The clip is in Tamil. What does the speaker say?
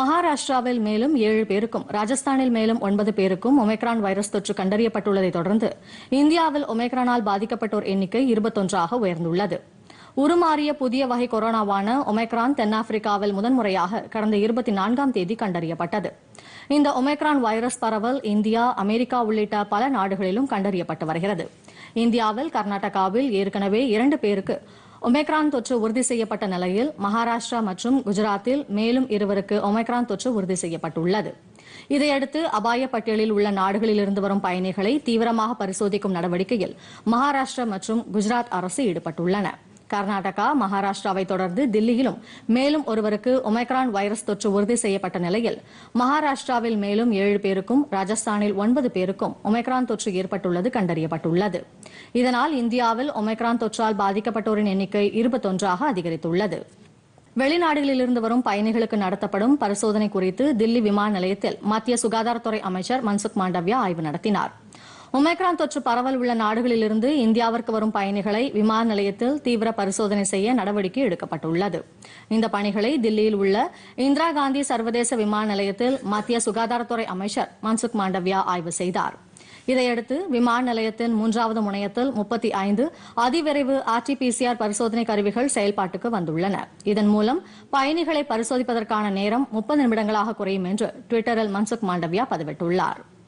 மகாராஷ்டிராவில் மேலும் ஏழு பேருக்கும் ராஜஸ்தானில் மேலும் ஒன்பது பேருக்கும் ஒமேக்ரான் வைரஸ் தொற்று கண்டறியப்பட்டுள்ளதை தொடர்ந்து இந்தியாவில் ஒமேக்ரானால் பாதிக்கப்பட்டோர் எண்ணிக்கை இருபத்தொன்றாக உயர்ந்துள்ளது உருமாறிய புதிய வகை கொரோனாவான ஒமைக்ரான் தென்னாப்பிரிக்காவில் முதன்முறையாக கடந்த இருபத்தி நான்காம் தேதி கண்டறியப்பட்டது இந்த ஒமைக்ரான் வைரஸ் பரவல் இந்தியா அமெரிக்கா உள்ளிட்ட பல நாடுகளிலும் கண்டறியப்பட்டு வருகிறது இந்தியாவில் கர்நாடகாவில் ஏற்கனவே இரண்டு பேருக்கு ஒமைக்ரான் தொற்று உறுதி செய்யப்பட்ட நிலையில் மகாராஷ்டிரா மற்றும் குஜராத்தில் மேலும் இருவருக்கு ஒமைக்ரான் தொற்று உறுதி செய்யப்பட்டுள்ளது இதையடுத்து அபாய பட்டியலில் உள்ள நாடுகளிலிருந்து வரும் பயணிகளை தீவிரமாக பரிசோதிக்கும் நடவடிக்கையில் மகாராஷ்டிரா மற்றும் குஜராத் அரசு ஈடுபட்டுள்ளன கர்நாடகா மகாராஷ்டிராவை தொடர்ந்து தில்லியிலும் மேலும் ஒருவருக்கு ஒமைக்ரான் வைரஸ் தொற்று உறுதி செய்யப்பட்ட நிலையில் மகாராஷ்டிராவில் மேலும் ஏழு பேருக்கும் ராஜஸ்தானில் ஒன்பது பேருக்கும் ஒமைக்ரான் தொற்று ஏற்பட்டுள்ளது கண்டறியப்பட்டுள்ளது இதனால் இந்தியாவில் ஒமைக்ரான் தொற்றால் பாதிக்கப்பட்டோரின் எண்ணிக்கை இருபத்தொன்றாக அதிகரித்துள்ளது வெளிநாடுகளிலிருந்து வரும் பயணிகளுக்கு நடத்தப்படும் பரிசோதனை குறித்து தில்லி விமான நிலையத்தில் மத்திய சுகாதாரத்துறை அமைச்சர் மன்சுக் மாண்டவியா ஆய்வு நடத்தினாா் ஒமேக்ரான் தொற்று பரவல் உள்ள நாடுகளிலிருந்து இந்தியாவிற்கு வரும் பயணிகளை விமான நிலையத்தில் தீவிர பரிசோதனை செய்ய நடவடிக்கை எடுக்கப்பட்டுள்ளது இந்த பணிகளை தில்லியில் உள்ள இந்திரா காந்தி சர்வதேச விமான நிலையத்தில் மத்திய சுகாதாரத்துறை அமைச்சர் மன்சுக் மாண்டவியா ஆய்வு செய்தார் இதையடுத்து விமான நிலையத்தின் மூன்றாவது முனையத்தில் முப்பத்தி ஐந்து அதிவிரைவு ஆர்டிபிசிஆர் பரிசோதனை கருவிகள் செயல்பாட்டுக்கு வந்துள்ளன இதன் மூலம் பயணிகளை பரிசோதிப்பதற்கான நேரம் முப்பது நிமிடங்களாக குறையும் என்று டுவிட்டரில் மன்சுக் மாண்டவியா பதிவிட்டுள்ளாா்